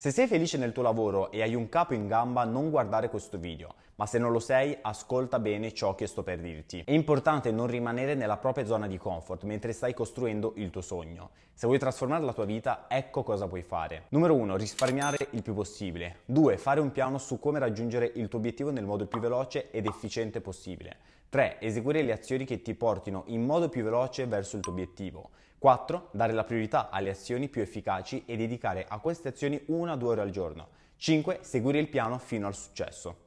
Se sei felice nel tuo lavoro e hai un capo in gamba, non guardare questo video, ma se non lo sei, ascolta bene ciò che sto per dirti. È importante non rimanere nella propria zona di comfort mentre stai costruendo il tuo sogno. Se vuoi trasformare la tua vita, ecco cosa puoi fare. Numero 1, risparmiare il più possibile. 2, fare un piano su come raggiungere il tuo obiettivo nel modo più veloce ed efficiente possibile. 3. Eseguire le azioni che ti portino in modo più veloce verso il tuo obiettivo. 4. Dare la priorità alle azioni più efficaci e dedicare a queste azioni una o due ore al giorno. 5. Seguire il piano fino al successo.